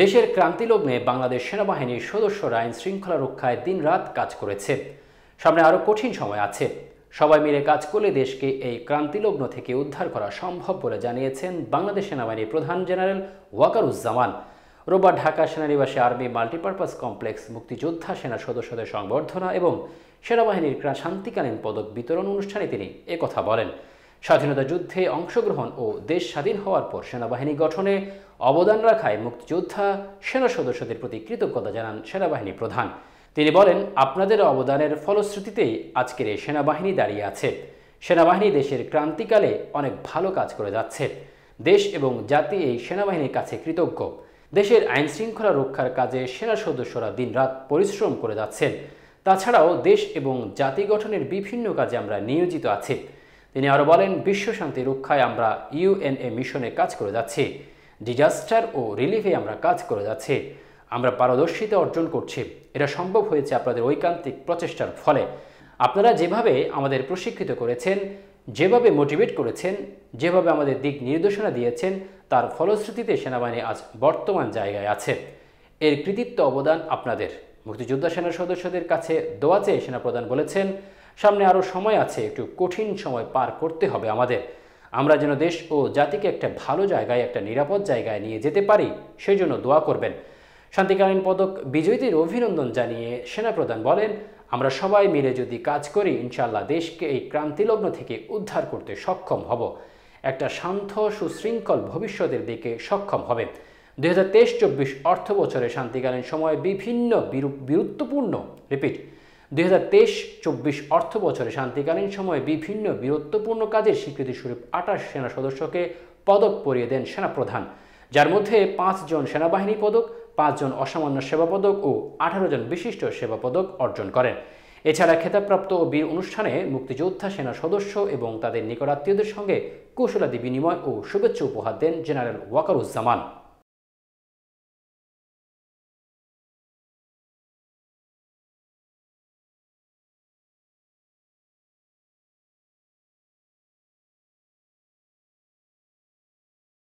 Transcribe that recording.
দেশের ক্রান্তিলগ্নে বাংলাদেশ সেনাবাহিনীর সদস্যরা আইন শৃঙ্খলা রক্ষায় দিনরাত কাজ করেছে সামনে আরও কঠিন সময় আছে সবাই মিলে কাজ করলে দেশকে এই ক্রান্তিলগ্ন থেকে উদ্ধার করা সম্ভব বলে জানিয়েছেন বাংলাদেশ সেনাবাহিনীর প্রধান জেনারেল ওয়াকারুজ্জামান রোববার ঢাকা সেনানিবাসে আর্মি মাল্টিপারপাস কমপ্লেক্স মুক্তিযোদ্ধা সেনা সদস্যদের সংবর্ধনা এবং সেনাবাহিনীর শান্তিকালীন পদক বিতরণ অনুষ্ঠানে তিনি একথা বলেন স্বাধীনতা যুদ্ধে অংশগ্রহণ ও দেশ স্বাধীন হওয়ার পর সেনাবাহিনী গঠনে অবদান রাখায় মুক্তিযোদ্ধা সেনা সদস্যদের প্রতি কৃতজ্ঞতা জানান সেনাবাহিনী প্রধান তিনি বলেন আপনাদের অবদানের ফলশ্রুতিতেই আজকের এই সেনাবাহিনী দাঁড়িয়ে আছে সেনাবাহিনী দেশের ক্রান্তিকালে অনেক ভালো কাজ করে যাচ্ছে দেশ এবং জাতি এই সেনাবাহিনীর কাছে কৃতজ্ঞ দেশের আইন শৃঙ্খলা রক্ষার কাজে সেনা সদস্যরা দিনরাত পরিশ্রম করে যাচ্ছেন তাছাড়াও দেশ এবং জাতি গঠনের বিভিন্ন কাজে আমরা নিয়োজিত আছি তিনি আরও বলেন বিশ্বশান্তি রক্ষায় আমরা ইউএনএ মিশনে কাজ করে যাচ্ছি ডিজাস্টার ও রিলিফে আমরা কাজ করে যাচ্ছি আমরা পারদর্শিতা অর্জন করছি এটা সম্ভব হয়েছে আপনাদের ঐকান্তিক প্রচেষ্টার ফলে আপনারা যেভাবে আমাদের প্রশিক্ষিত করেছেন যেভাবে মোটিভেট করেছেন যেভাবে আমাদের দিক নির্দেশনা দিয়েছেন তার ফলশ্রুতিতে সেনাবাহিনী আজ বর্তমান জায়গায় আছে এর কৃতিত্ব অবদান আপনাদের মুক্তিযোদ্ধা সেনা সদস্যদের কাছে দোয়া চেয়ে সেনাপ্রধান বলেছেন সামনে আরও সময় আছে একটু কঠিন সময় পার করতে হবে আমাদের আমরা যেন দেশ ও জাতিকে একটা ভালো জায়গায় একটা নিরাপদ জায়গায় নিয়ে যেতে পারি সেই জন্য দোয়া করবেন শান্তিকালীন পদক বিজয়ীদের অভিনন্দন জানিয়ে সেনাপ্রধান বলেন আমরা সবাই মিলে যদি কাজ করি ইনশাল্লাহ দেশকে এই ক্রান্তিলগ্ন থেকে উদ্ধার করতে সক্ষম হব একটা শান্ত সুশৃঙ্খল ভবিষ্যতের দিকে সক্ষম হবে দু হাজার তেইশ চব্বিশ অর্থ বছরে শান্তিকালীন সময়ে বিভিন্ন বীরত্বপূর্ণ রিপিট দুই হাজার তেইশ চব্বিশ অর্থ বছরে শান্তিকালীন সময়ে বিভিন্ন বীরত্বপূর্ণ কাজের স্বীকৃতি স্বরূপ আঠাশ সেনা সদস্যকে পদক পরিয়ে দেন সেনাপ্রধান যার মধ্যে পাঁচজন সেনাবাহিনী পদক পাঁচজন অসামান্য সেবা পদক ও আঠারো জন বিশিষ্ট সেবা পদক অর্জন করেন এছাড়া খেতাবপ্রাপ্ত ও বীর অনুষ্ঠানে মুক্তিযোদ্ধা সেনা সদস্য এবং তাদের নিকটাত্মীয়দের সঙ্গে কৌশলাদি বিনিময় ও শুভেচ্ছা উপহার দেন জেনারেল ওয়াকারুজ্জামান